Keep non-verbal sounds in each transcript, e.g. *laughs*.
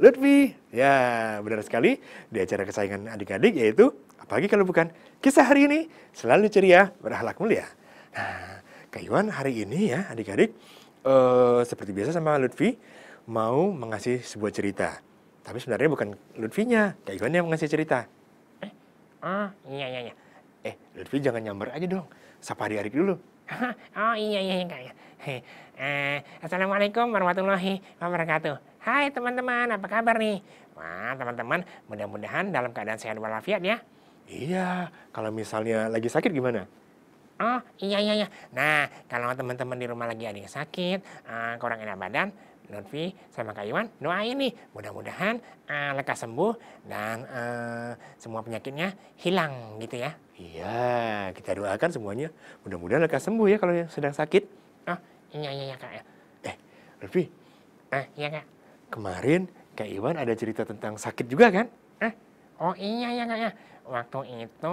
Lutfi. Ya, benar sekali. Di acara kesayangan adik-adik yaitu apalagi kalau bukan kisah hari ini selalu ceria, berahlak mulia. Nah, Kak Iwan hari ini ya adik-adik uh, seperti biasa sama Lutfi mau mengasih sebuah cerita. Tapi sebenarnya bukan Lutfinya, Kak Iwan yang mengasih cerita. Eh, ah, iya iya iya. Eh, Lutfi jangan nyamber aja dong. Sapa adik-adik dulu. *laughs* oh iya iya iya. Ya. Hei, eh, Assalamualaikum warahmatullahi wabarakatuh. Hai teman-teman, apa kabar nih? Wah, teman-teman, mudah-mudahan dalam keadaan sehat walafiat ya. Iya, kalau misalnya lagi sakit gimana? Oh iya iya iya. Nah kalau teman-teman di rumah lagi ada yang sakit, uh, kurang enak badan, Lutfi sama Kak Iwan doain nih mudah-mudahan uh, lekas sembuh dan uh, semua penyakitnya hilang gitu ya. Iya kita doakan semuanya mudah-mudahan lekas sembuh ya kalau yang sedang sakit. Iya, iya, iya, Kak. Eh, Lutfi. Eh, ah, iya, Kak. Kemarin Kak Iwan ada cerita tentang sakit juga, kan? Eh, oh iya, iya, Kak. Ya. Waktu itu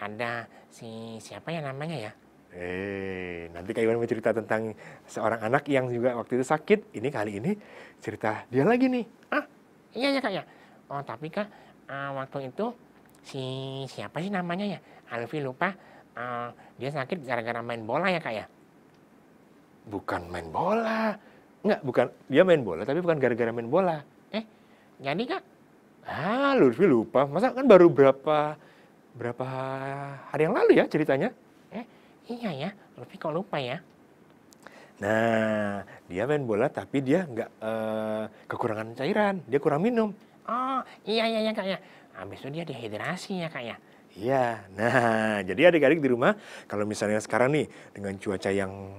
ada si siapa ya namanya ya? Eh, nanti Kak Iwan mau cerita tentang seorang anak yang juga waktu itu sakit. Ini kali ini cerita dia lagi nih. Ah, iya ya Kak ya. Oh, tapi Kak, uh, waktu itu si siapa sih namanya ya? Alfi lupa. Uh, dia sakit gara-gara main bola ya Kak ya? bukan main bola. Enggak, bukan dia main bola tapi bukan gara-gara main bola. Eh, nyanyi kak? Ah, lutfi lupa. Masa kan baru berapa berapa hari yang lalu ya ceritanya? Eh, iya ya, Lutfi kok lupa ya? Nah, dia main bola tapi dia enggak uh, eh, kekurangan cairan, dia kurang minum. Oh, iya iya iya kak ya. Habis itu dia dehidrasi ya kak ya. Iya, nah jadi adik-adik di rumah kalau misalnya sekarang nih dengan cuaca yang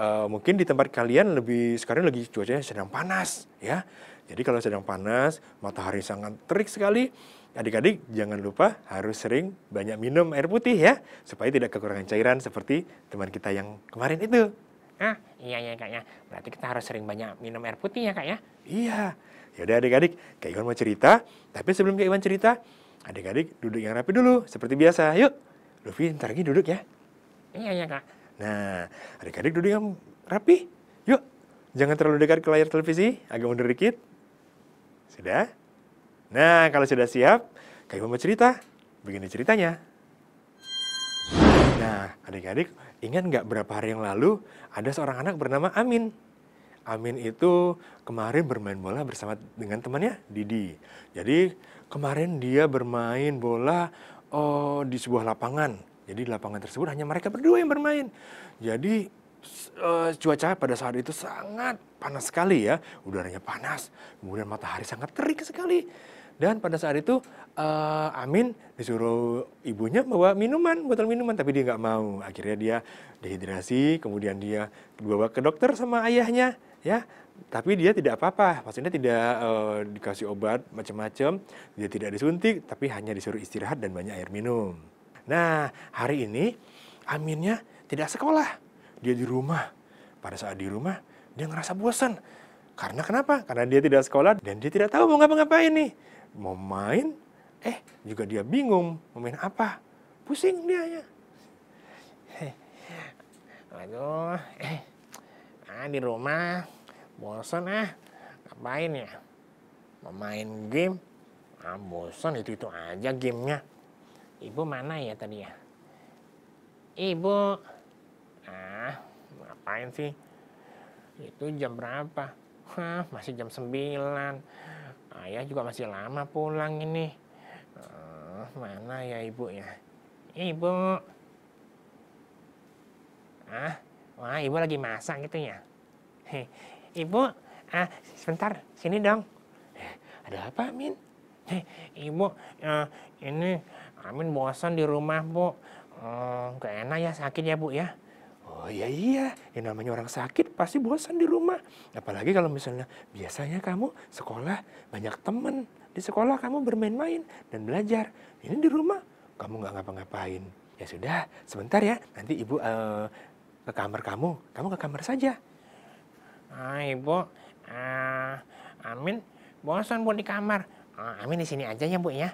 Eh, mungkin di tempat kalian lebih sekarang lagi cuacanya sedang panas ya. Jadi kalau sedang panas, matahari sangat terik sekali, adik-adik jangan lupa harus sering banyak minum air putih ya, supaya tidak kekurangan cairan seperti teman kita yang kemarin itu. Ya. Ah, iya ya kak ya. Berarti kita harus sering banyak minum air putih ya kak ya. Iya. Yaudah adik-adik, Kak Iwan mau cerita. Tapi sebelum Kak Iwan cerita, adik-adik duduk yang rapi dulu, seperti biasa. Yuk, Luffy ntar lagi duduk ya. Iya ya kak. Nah, adik-adik duduk yang rapi. Yuk, jangan terlalu dekat ke layar televisi, agak mundur dikit. Sudah? Nah, kalau sudah siap, kayak mau cerita. Begini ceritanya. Nah, adik-adik, ingat nggak berapa hari yang lalu ada seorang anak bernama Amin. Amin itu kemarin bermain bola bersama dengan temannya Didi. Jadi kemarin dia bermain bola oh, di sebuah lapangan jadi di lapangan tersebut hanya mereka berdua yang bermain. Jadi uh, cuaca pada saat itu sangat panas sekali ya, udaranya panas, kemudian matahari sangat terik sekali. Dan pada saat itu uh, Amin disuruh ibunya bawa minuman, botol minuman, tapi dia nggak mau. Akhirnya dia dehidrasi, kemudian dia dibawa ke dokter sama ayahnya, ya. Tapi dia tidak apa-apa, maksudnya tidak uh, dikasih obat macam-macam, dia tidak disuntik, tapi hanya disuruh istirahat dan banyak air minum. Nah, hari ini Aminnya tidak sekolah. Dia di rumah. Pada saat di rumah, dia ngerasa bosan. Karena kenapa? Karena dia tidak sekolah dan dia tidak tahu mau ngapa-ngapain nih. Mau main, eh juga dia bingung mau main apa. Pusing dia ya. Aduh, eh, ah, di rumah bosan ah, eh. ngapain ya? Mau main game, ah bosan itu-itu aja gamenya Ibu mana ya tadi ya? Ibu. Ah, ngapain sih? Itu jam berapa? Hah, masih jam 9. Ayah juga masih lama pulang ini. Uh, mana ya ibu ya? Ibu. Ah, wah ibu lagi masak gitu ya? Hei, ibu, ah sebentar, sini dong. Eh, ada apa, Min? Hei, ibu, uh, ini Amin, bosan di rumah, Bu. Hmm, eh, gak enak ya, sakit ya, Bu ya. Oh iya iya, yang namanya orang sakit pasti bosan di rumah. Apalagi kalau misalnya biasanya kamu sekolah banyak temen. Di sekolah kamu bermain-main dan belajar. Ini di rumah kamu gak ngapa-ngapain. Ya sudah, sebentar ya. Nanti ibu uh, ke kamar kamu. Kamu ke kamar saja. Ah ibu, uh, Amin bosan bu di kamar. Uh, amin di sini aja ya bu ya.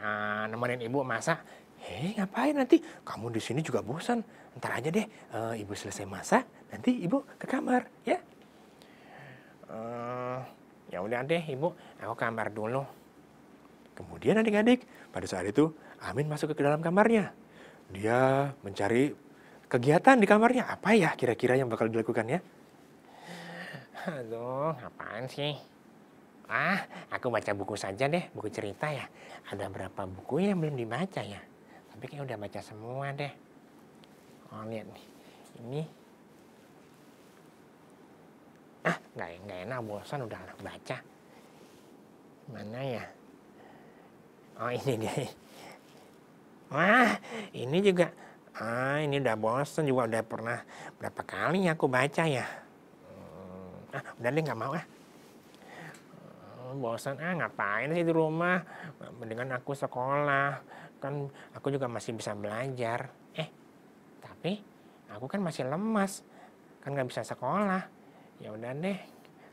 Ah, nemenin ibu masak. Hei, eh, ngapain nanti? Kamu di sini juga bosan. Ntar aja deh, uh, ibu selesai masak, nanti ibu ke kamar, ya? Uh, ya udah deh, ibu, aku kamar dulu. Kemudian adik-adik, pada saat itu Amin masuk ke dalam kamarnya. Dia mencari kegiatan di kamarnya. Apa ya kira-kira yang bakal dilakukan ya? Aduh, ngapain sih? Ah, aku baca buku saja deh, buku cerita ya. Ada berapa buku ya yang belum dibaca ya? Tapi kayaknya udah baca semua deh. Oh, lihat nih. Ini. Ah, nggak enak, enak, bosan udah anak baca. Mana ya? Oh, ini deh. Wah, ini juga. Ah, ini udah bosan juga udah pernah berapa kali aku baca ya. Hmm, ah, udah deh nggak mau ah. Oh, bosan ah ngapain sih di rumah mendingan aku sekolah kan aku juga masih bisa belajar eh tapi aku kan masih lemas kan nggak bisa sekolah ya udah deh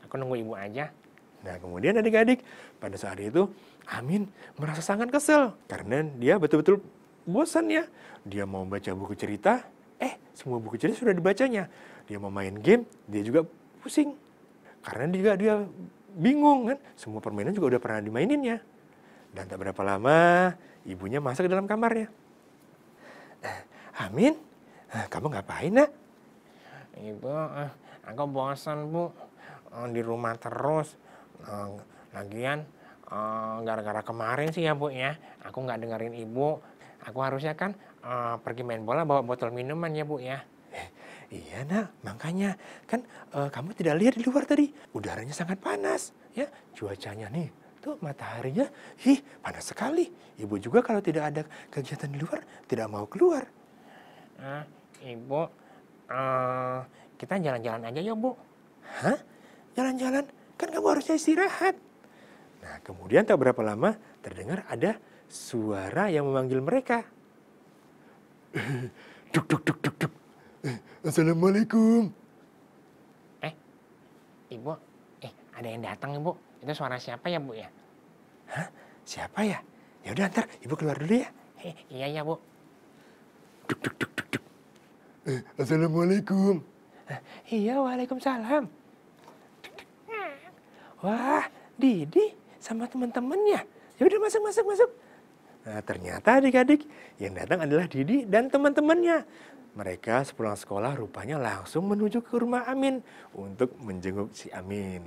aku nunggu ibu aja Nah, kemudian adik-adik pada saat itu Amin merasa sangat kesel karena dia betul-betul bosan ya. Dia mau baca buku cerita, eh semua buku cerita sudah dibacanya. Dia mau main game, dia juga pusing. Karena dia juga dia bingung kan, semua permainan juga udah pernah dimainin ya Dan tak berapa lama, ibunya masuk ke dalam kamarnya. Eh, Amin, eh, kamu ngapain nak? Ibu, eh, aku bosan bu, di rumah terus. Lagian, gara-gara kemarin sih ya bu ya, aku nggak dengerin ibu. Aku harusnya kan pergi main bola bawa botol minuman ya bu ya. Iya nak, makanya kan e, kamu tidak lihat di luar tadi, udaranya sangat panas, ya cuacanya nih tuh mataharinya, ih panas sekali. Ibu juga kalau tidak ada kegiatan di luar, tidak mau keluar. Uh, ibu, uh, kita jalan-jalan aja ya bu. Hah? Jalan-jalan? Kan kamu harusnya istirahat. Nah kemudian tak berapa lama terdengar ada suara yang memanggil mereka. *laughs* duk duk duk duk duk Eh, Assalamualaikum. Eh, Ibu, eh ada yang datang Ibu. Itu suara siapa ya Bu ya? Hah? Siapa ya? Ya udah ntar Ibu keluar dulu ya. Eh, iya ya Bu. Duk, duk, duk, duk, Eh, Assalamualaikum. Eh, iya, Waalaikumsalam. Wah, Didi sama teman-temannya. Ya udah masuk, masuk, masuk. Nah, ternyata adik-adik yang datang adalah Didi dan teman-temannya. Mereka sepulang sekolah rupanya langsung menuju ke rumah Amin untuk menjenguk si Amin.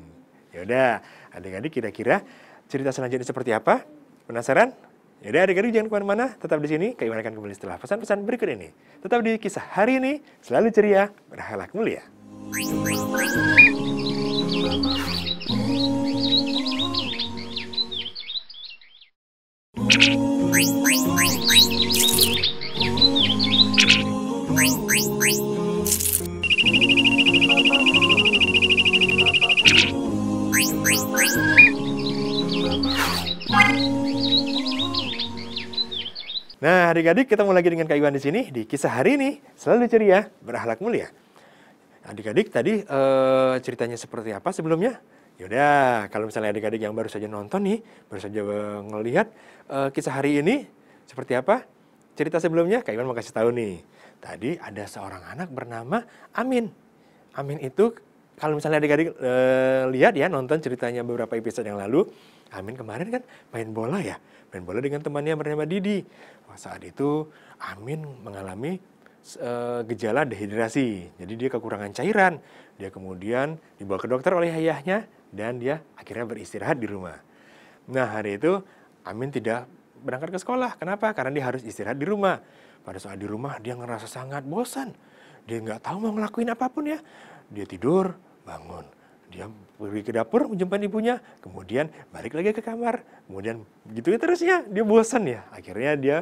Yaudah, adik-adik kira-kira cerita selanjutnya seperti apa? Penasaran? Yaudah adik-adik jangan kemana-mana, tetap di sini. Kami akan kembali setelah pesan-pesan berikut ini. Tetap di kisah hari ini, selalu ceria, berhalak mulia. Thank you. Nah, adik-adik, kita ketemu lagi dengan Kak Iwan di sini di kisah hari ini. Selalu ceria, berahlak mulia. Adik-adik, tadi eh, ceritanya seperti apa sebelumnya? Yaudah, kalau misalnya adik-adik yang baru saja nonton nih, baru saja melihat eh, eh, kisah hari ini seperti apa? Cerita sebelumnya, Kak Iwan mau kasih tahu nih. Tadi ada seorang anak bernama Amin. Amin itu kalau misalnya adik-adik e, lihat ya nonton ceritanya beberapa episode yang lalu, Amin kemarin kan main bola ya, main bola dengan temannya bernama Didi. Wah, saat itu Amin mengalami e, gejala dehidrasi, jadi dia kekurangan cairan. Dia kemudian dibawa ke dokter oleh ayahnya dan dia akhirnya beristirahat di rumah. Nah hari itu Amin tidak berangkat ke sekolah. Kenapa? Karena dia harus istirahat di rumah. Pada saat di rumah dia ngerasa sangat bosan. Dia nggak tahu mau ngelakuin apapun ya. Dia tidur, bangun. Dia pergi ke dapur menjemput ibunya, kemudian balik lagi ke kamar, kemudian gitu ya terusnya. Dia bosan ya. Akhirnya dia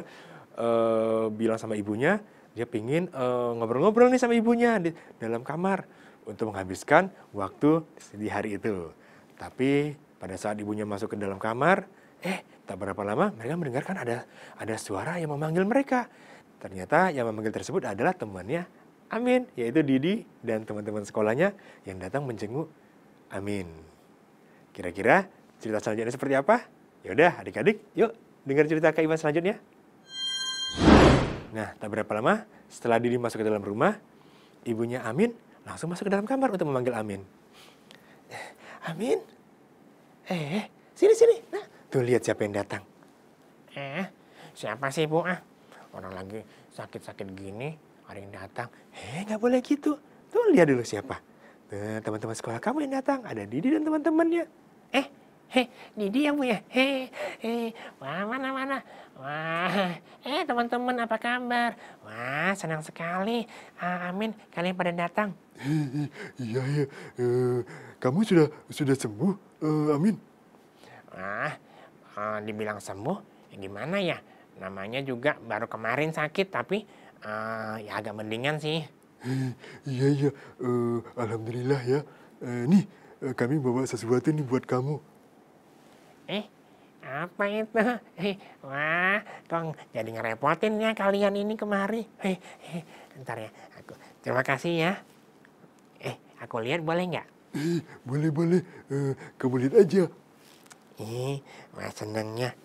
uh, bilang sama ibunya, dia pingin ngobrol eh, ngobrol-ngobrol nih sama ibunya di dalam kamar untuk menghabiskan waktu di hari itu. Tapi pada saat ibunya masuk ke dalam kamar, eh tak berapa lama mereka mendengarkan ada ada suara yang memanggil mereka. Ternyata yang memanggil tersebut adalah temannya Amin, yaitu Didi dan teman-teman sekolahnya yang datang menjenguk Amin. Kira-kira cerita selanjutnya seperti apa? Yaudah adik-adik, yuk dengar cerita Kak Iwan selanjutnya. Nah, tak berapa lama setelah Didi masuk ke dalam rumah, ibunya Amin langsung masuk ke dalam kamar untuk memanggil Amin. Eh, Amin, eh, sini sini, nah, tuh lihat siapa yang datang. Eh, siapa sih bu ah? Orang lagi sakit-sakit gini, ada yang datang, eh nggak boleh gitu. Tuh lihat dulu siapa. Eh, teman-teman sekolah kamu yang datang, ada Didi dan teman-temannya. Eh, heh, Didi yang punya, heh, heh, wah mana mana, wah, eh teman-teman apa kabar? Wah senang sekali, ah, amin kalian pada datang. Eh, iya ya, uh, kamu sudah sudah sembuh, uh, amin. Wah, uh, dibilang sembuh, ya gimana ya? Namanya juga baru kemarin sakit tapi Uh, ya agak mendingan sih. Iya iya, uh, alhamdulillah ya. Uh, nih uh, kami bawa sesuatu nih buat kamu. Eh, apa itu? wah, Kong jadi ngerepotin ya kalian ini kemari. Eh, eh, ntar ya, aku terima kasih ya. Eh, aku lihat boleh nggak? Eh, boleh boleh, uh, kamu lihat aja. Ih, wah senangnya.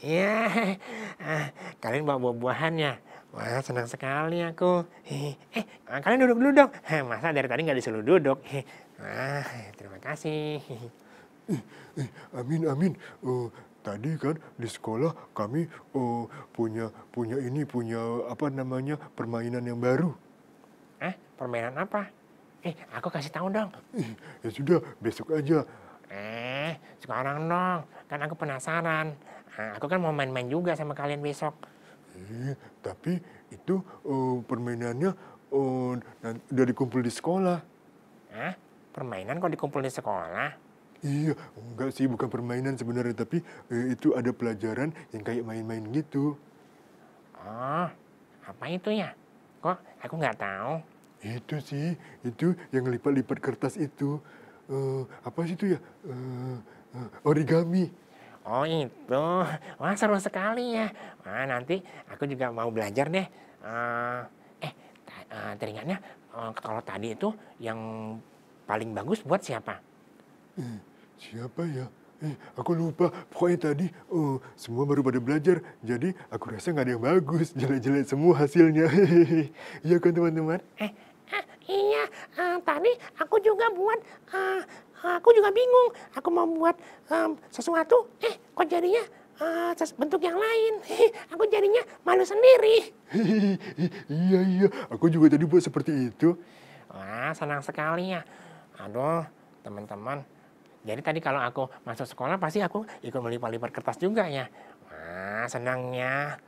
Ya, iya, *laughs* ah, kalian bawa buah-buahan ya. Wah, senang sekali aku. Eh, eh, kalian duduk dulu dong. masa dari tadi nggak disuruh duduk? wah, terima kasih. Eh, eh, amin, amin. Uh, tadi kan di sekolah kami uh, punya punya ini punya apa namanya permainan yang baru. Eh, permainan apa? Eh, aku kasih tahu dong. Eh, ya sudah, besok aja. Eh, sekarang dong. Kan aku penasaran. Nah, aku kan mau main-main juga sama kalian besok. Iya, tapi itu uh, permainannya uh, udah dikumpul di sekolah. Hah? Permainan kok dikumpul di sekolah? Iya, enggak sih, bukan permainan sebenarnya, tapi uh, itu ada pelajaran yang kayak main-main gitu. Oh, apa itu ya? Kok aku nggak tahu. Itu sih, itu yang lipat-lipat kertas itu. Uh, apa sih itu ya? Uh, uh, origami. Oh itu, wah seru sekali ya. Wah nanti aku juga mau belajar deh. Uh, eh, uh, teringatnya uh, kalau tadi itu yang paling bagus buat siapa? Eh, siapa ya? Eh, aku lupa. Pokoknya tadi oh, semua baru pada belajar. Jadi aku rasa nggak ada yang bagus. Jelek-jelek semua hasilnya. *laughs* Iya kan teman-teman? Eh, uh, iya. Uh, tadi aku juga buat uh, Ah, aku juga bingung. Aku mau buat um, sesuatu, eh kok jadinya uh, bentuk yang lain. Eh, aku jadinya malu sendiri. iya, iya. Aku juga tadi buat seperti itu. Wah, senang sekali ya. Aduh, teman-teman. Jadi tadi kalau aku masuk sekolah pasti aku ikut melipat-lipat kertas juga ya. Wah, senangnya.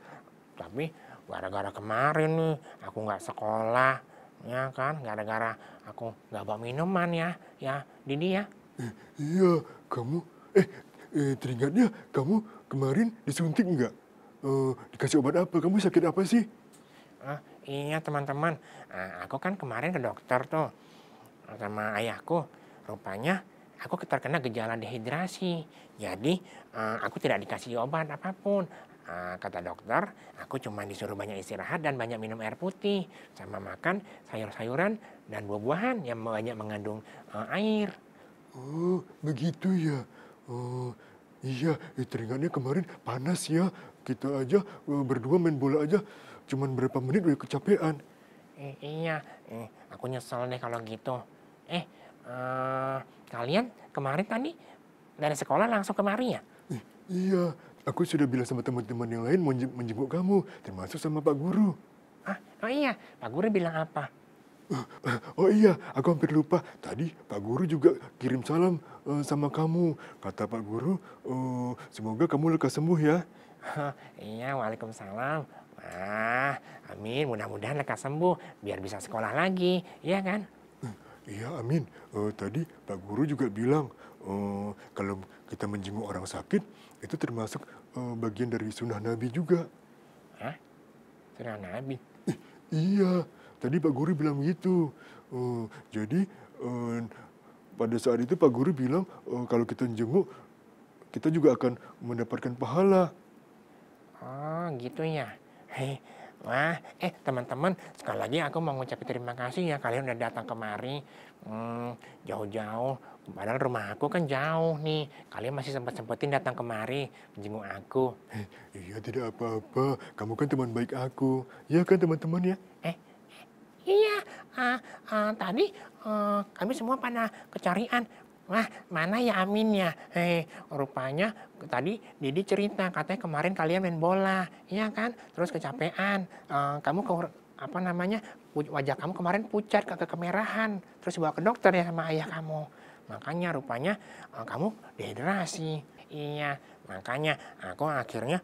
Tapi gara-gara kemarin nih aku nggak sekolah, ya kan? Gara-gara aku nggak bawa minuman ya, ya, dini ya. Iya, kamu, eh, eh teringatnya kamu kemarin disuntik nggak? Eh, dikasih obat apa? Kamu sakit apa sih? Ah, iya teman-teman, nah, aku kan kemarin ke dokter tuh sama ayahku. Rupanya aku terkena gejala dehidrasi. Jadi uh, aku tidak dikasih obat apapun. Uh, kata dokter, aku cuma disuruh banyak istirahat dan banyak minum air putih. Sama makan sayur-sayuran dan buah-buahan yang banyak mengandung uh, air. Oh, begitu ya. Oh, iya, eh, teringatnya kemarin panas ya. Kita aja eh, berdua main bola aja, cuman berapa menit udah kecapean. Eh, iya, eh, aku nyesel deh kalau gitu. Eh, uh, kalian kemarin tadi dari sekolah langsung kemari ya? Eh, iya, aku sudah bilang sama teman-teman yang lain mau menjemput kamu, termasuk sama Pak Guru. Ah, oh iya, Pak Guru bilang apa? Oh iya, aku hampir lupa. Tadi Pak Guru juga kirim salam uh, sama kamu. Kata Pak Guru, uh, semoga kamu lekas sembuh ya. *laughs* Iya, waalaikumsalam. Wah, amin. Mudah-mudahan lekas sembuh biar bisa sekolah lagi, iya kan? Eh, iya, amin. Uh, tadi Pak Guru juga bilang uh, kalau kita menjenguk orang sakit itu termasuk uh, bagian dari sunnah Nabi juga. Hah? Sunnah Nabi? iya Tadi Pak Guru bilang begitu. Uh, jadi uh, pada saat itu Pak Guru bilang uh, kalau kita jenguk kita juga akan mendapatkan pahala. Oh gitu ya. Hei, Wah, eh teman-teman, sekali lagi aku mau ngucapin terima kasih ya kalian udah datang kemari. Hmm, jauh-jauh, padahal rumah aku kan jauh nih. Kalian masih sempat-sempetin datang kemari menjenguk aku. iya, tidak apa-apa. Kamu kan teman baik aku. Ya kan teman-teman ya? iya uh, uh, tadi uh, kami semua pada kecarian Wah, mana ya Aminnya? Hei, eh, rupanya tadi Didi cerita katanya kemarin kalian main bola, iya kan? Terus kecapean. Uh, kamu ke apa namanya? Wajah kamu kemarin pucat, kagak kemerahan. Terus bawa ke dokter ya sama ayah kamu. Makanya rupanya uh, kamu dehidrasi. Iya, makanya aku akhirnya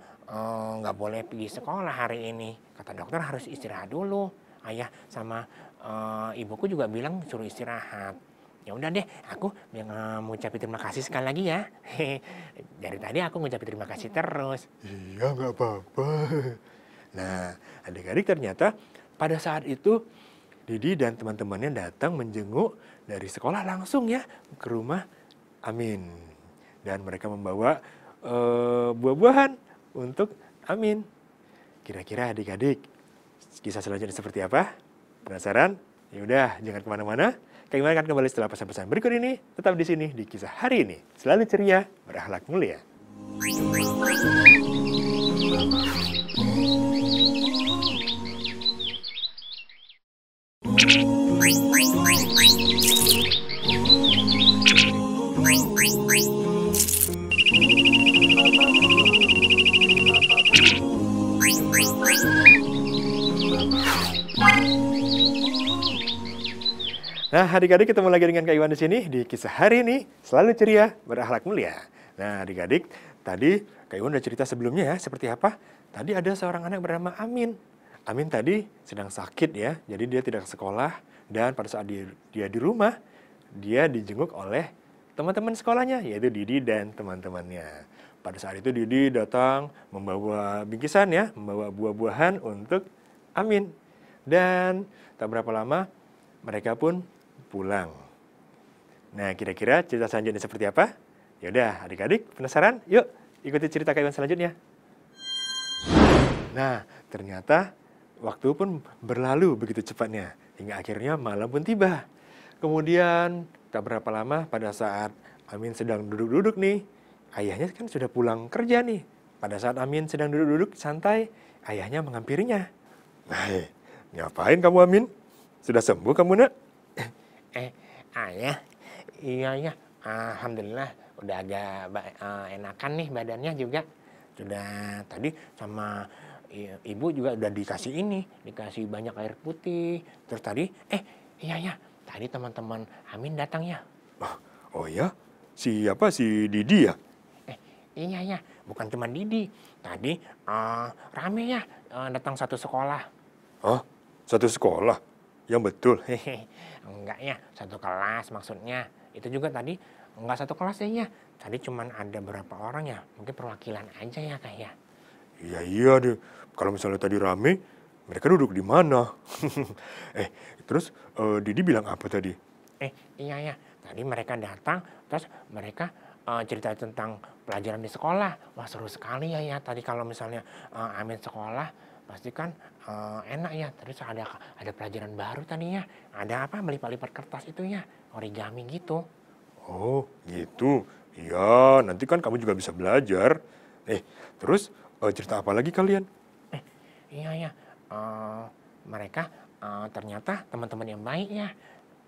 nggak uh, boleh pergi sekolah hari ini. Kata dokter harus istirahat dulu ayah sama e, ibuku juga bilang suruh istirahat ya udah deh aku yang eh, ucapin terima kasih sekali lagi ya *laughs* dari tadi aku ngucapin terima kasih terus iya nggak apa-apa *laughs* nah adik-adik ternyata pada saat itu Didi dan teman-temannya datang menjenguk dari sekolah langsung ya ke rumah Amin dan mereka membawa e, buah-buahan untuk Amin kira-kira adik-adik Kisah selanjutnya seperti apa? Penasaran? Ya udah, jangan kemana-mana. Kami akan kembali setelah pesan-pesan berikut ini. Tetap di sini di kisah hari ini. Selalu ceria, berakhlak mulia. Thank you. Nah, adik-adik ketemu lagi dengan Kak Iwan di sini di kisah hari ini selalu ceria berakhlak mulia. Nah, adik-adik tadi Kak Iwan udah cerita sebelumnya ya seperti apa? Tadi ada seorang anak bernama Amin. Amin tadi sedang sakit ya, jadi dia tidak ke sekolah dan pada saat dia, dia di rumah dia dijenguk oleh teman-teman sekolahnya yaitu Didi dan teman-temannya. Pada saat itu Didi datang membawa bingkisan ya, membawa buah-buahan untuk Amin. Dan tak berapa lama mereka pun pulang. Nah, kira-kira cerita selanjutnya seperti apa? Yaudah, adik-adik penasaran? Yuk, ikuti cerita Kak selanjutnya. Nah, ternyata waktu pun berlalu begitu cepatnya hingga akhirnya malam pun tiba. Kemudian tak berapa lama pada saat Amin sedang duduk-duduk nih, ayahnya kan sudah pulang kerja nih. Pada saat Amin sedang duduk-duduk santai, ayahnya menghampirinya. Hai, hey, ngapain kamu Amin? Sudah sembuh kamu nak? eh ayah ya. iya ya ah, alhamdulillah udah agak uh, enakan nih badannya juga sudah tadi sama ibu juga udah dikasih ini dikasih banyak air putih terus tadi eh iya ya tadi teman-teman Amin datang ya oh, oh ya siapa si Didi ya eh iya ya bukan cuma Didi tadi uh, rame ya uh, datang satu sekolah oh satu sekolah yang betul. Hehehe, *laughs* Enggaknya, satu kelas maksudnya. Itu juga tadi enggak satu kelas ya, ya. Tadi cuma ada berapa orang ya? Mungkin perwakilan aja ya kayak. Ya. Iya iya deh. Kalau misalnya tadi rame, mereka duduk di mana? *laughs* eh, terus uh, Didi bilang apa tadi? Eh, iya ya. Tadi mereka datang, terus mereka uh, cerita tentang pelajaran di sekolah. Wah seru sekali ya ya. Tadi kalau misalnya uh, Amin sekolah, pastikan uh, eh, enak ya terus ada ada pelajaran baru tadi ya ada apa melipat-lipat kertas itu ya origami gitu oh gitu iya nanti kan kamu juga bisa belajar eh terus uh, cerita apa lagi kalian eh iya ya uh, mereka uh, ternyata teman-teman yang baik ya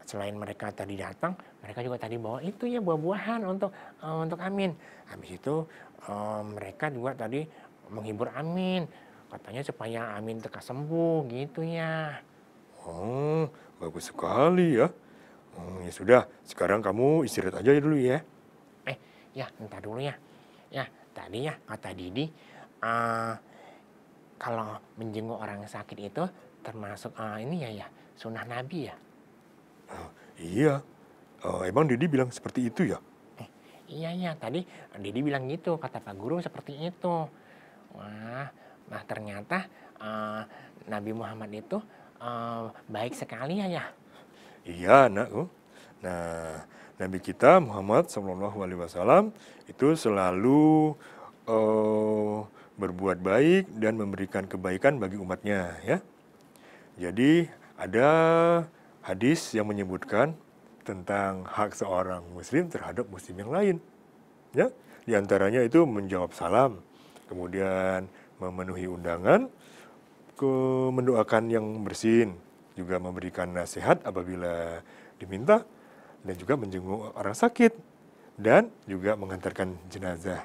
selain mereka tadi datang, mereka juga tadi bawa itu ya buah-buahan untuk uh, untuk Amin. Habis itu uh, mereka juga tadi menghibur Amin. Katanya supaya Amin teka sembuh gitu ya. Oh, bagus sekali ya. Hmm, ya sudah, sekarang kamu istirahat aja dulu ya. Eh, ya, entah dulu ya. Ya, tadi ya kata Didi, uh, kalau menjenguk orang sakit itu termasuk uh, ini ya ya, sunnah Nabi ya. Uh, iya, uh, emang Didi bilang seperti itu ya? Eh, iya, iya, tadi Didi bilang gitu, kata Pak Guru seperti itu. Wah, Nah ternyata uh, Nabi Muhammad itu uh, baik sekali ya ya. Iya anakku. Oh. Nah Nabi kita Muhammad Shallallahu Alaihi Wasallam itu selalu uh, berbuat baik dan memberikan kebaikan bagi umatnya ya. Jadi ada hadis yang menyebutkan tentang hak seorang muslim terhadap muslim yang lain. Ya, di antaranya itu menjawab salam, kemudian memenuhi undangan, ke mendoakan yang bersin, juga memberikan nasihat apabila diminta, dan juga menjenguk orang sakit, dan juga mengantarkan jenazah.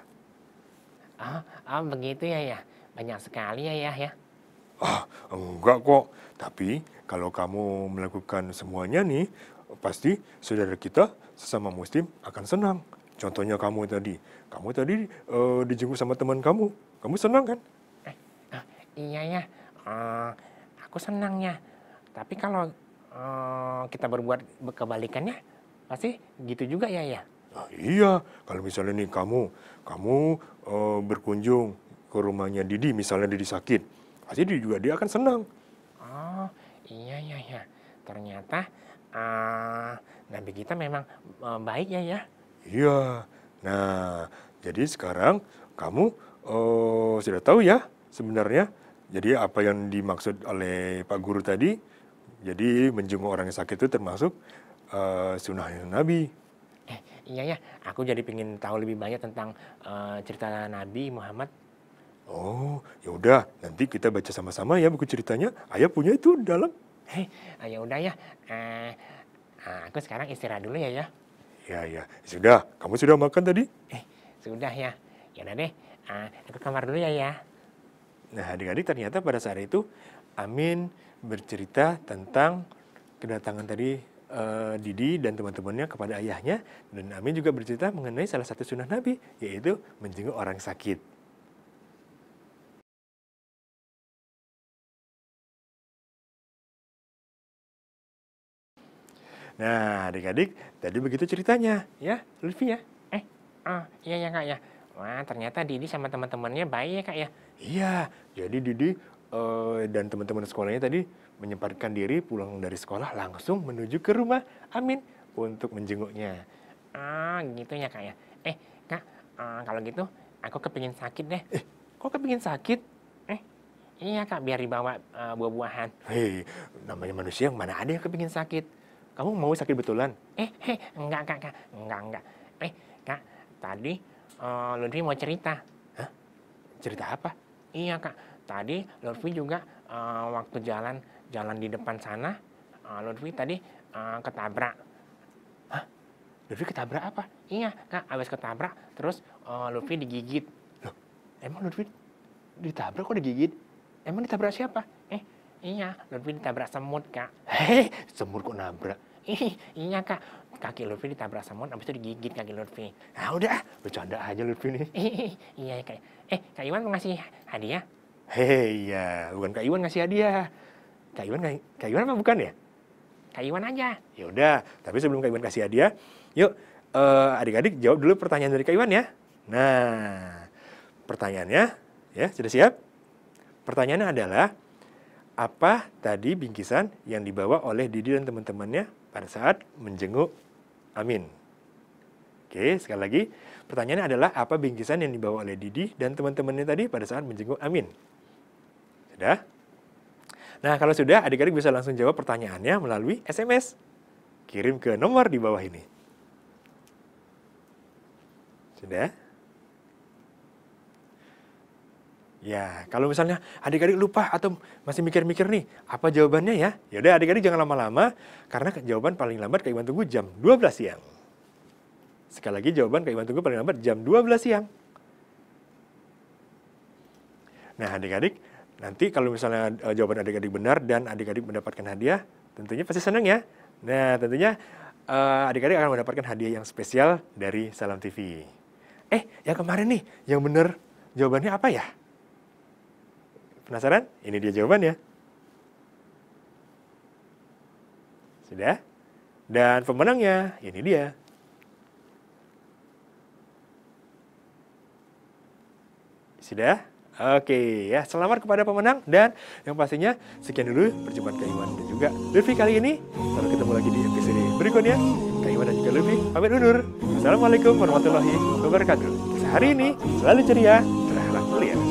Ah, ah begitu ya ya, banyak sekali ya ya ya. Ah, enggak kok. Tapi kalau kamu melakukan semuanya nih, pasti saudara kita sesama muslim akan senang. Contohnya kamu tadi, kamu tadi uh, dijenguk sama teman kamu, kamu senang kan? iya, iya. Eh, ya, uh, aku senangnya. Tapi kalau uh, kita berbuat kebalikannya, pasti gitu juga ya ya. Nah, iya, kalau misalnya nih kamu, kamu uh, berkunjung ke rumahnya Didi, misalnya Didi sakit, pasti Didi juga dia akan senang. Oh, iya ya ya. Ternyata uh, Nabi kita memang uh, baik ya ya. Iya. Nah, jadi sekarang kamu uh, sudah tahu ya sebenarnya jadi apa yang dimaksud oleh Pak Guru tadi, jadi menjenguk orang yang sakit itu termasuk uh, eh, sunnah Nabi. Eh, iya ya, aku jadi pengen tahu lebih banyak tentang uh, cerita Nabi Muhammad. Oh, ya udah, nanti kita baca sama-sama ya buku ceritanya. Ayah punya itu dalam. Hei, eh, ah, ya udah ya. Eh, ah, aku sekarang istirahat dulu ya ya. Ya ya, sudah. Kamu sudah makan tadi? Eh, sudah ya. Ya udah deh. Uh, aku kamar dulu ya ya. Nah, adik-adik ternyata pada saat itu Amin bercerita tentang kedatangan tadi uh, Didi dan teman-temannya kepada ayahnya dan Amin juga bercerita mengenai salah satu sunnah Nabi yaitu menjenguk orang sakit. Nah, adik-adik, tadi begitu ceritanya, ya, Lutfi ya. Eh, ah, iya, iya ya kak ya. Wah, ternyata Didi sama teman-temannya baik ya, Kak ya? Iya, jadi Didi uh, dan teman-teman sekolahnya tadi menyempatkan diri pulang dari sekolah langsung menuju ke rumah Amin untuk menjenguknya. Ah, gitu ya, Kak ya. Eh, Kak, uh, kalau gitu aku kepingin sakit deh. Eh, kok kepingin sakit? Eh, iya, Kak, biar dibawa uh, buah-buahan. Hei, namanya manusia yang mana ada yang kepingin sakit? Kamu mau sakit betulan? Eh, heh, enggak, Kak, Kak. Enggak, enggak. Eh, Kak, tadi uh, Lutfi mau cerita. Hah? Cerita apa? Iya kak, tadi Lutfi juga uh, waktu jalan jalan di depan sana, uh, Lutfi tadi uh, ketabrak. Hah? Lutfi ketabrak apa? Iya kak, abis ketabrak terus uh, Lutfi digigit. Loh, emang Lutfi ditabrak kok digigit? Emang ditabrak siapa? Eh, iya, Lutfi ditabrak semut kak. Hei, semut kok nabrak? ih *laughs* iya kak kaki Lutfi ditabrak semut abis itu digigit kaki Lutfi nah udah bercanda aja Lutfi nih ih, *laughs* iya kak eh kak Iwan mau ngasih hadiah hei iya bukan kak Iwan ngasih hadiah kak Iwan kak, kak Iwan apa bukan ya kak Iwan aja ya udah tapi sebelum kak Iwan kasih hadiah yuk uh, adik-adik jawab dulu pertanyaan dari kak Iwan ya nah pertanyaannya ya sudah siap pertanyaannya adalah apa tadi bingkisan yang dibawa oleh Didi dan teman-temannya pada saat menjenguk Amin. Oke, sekali lagi pertanyaannya adalah apa bingkisan yang dibawa oleh Didi dan teman-temannya tadi pada saat menjenguk Amin? Sudah? Nah, kalau sudah adik-adik bisa langsung jawab pertanyaannya melalui SMS. Kirim ke nomor di bawah ini. Sudah? Ya, kalau misalnya adik-adik lupa atau masih mikir-mikir nih, apa jawabannya ya? Yaudah adik-adik jangan lama-lama, karena jawaban paling lambat Iwan tunggu jam 12 siang. Sekali lagi jawaban Iwan tunggu paling lambat jam 12 siang. Nah adik-adik, nanti kalau misalnya eh, jawaban adik-adik benar dan adik-adik mendapatkan hadiah, tentunya pasti senang ya. Nah tentunya eh, adik-adik akan mendapatkan hadiah yang spesial dari Salam TV. Eh, yang kemarin nih, yang benar jawabannya apa ya? Penasaran? Ini dia jawabannya. Sudah? Dan pemenangnya, ini dia. Sudah? Oke ya, selamat kepada pemenang dan yang pastinya sekian dulu perjumpaan Kak Iwan dan juga Lutfi kali ini. Sampai ketemu lagi di episode berikutnya. Kak Iwan dan juga Lutfi pamit undur. Assalamualaikum warahmatullahi wabarakatuh. Sehari ini selalu ceria, terhadap mulia.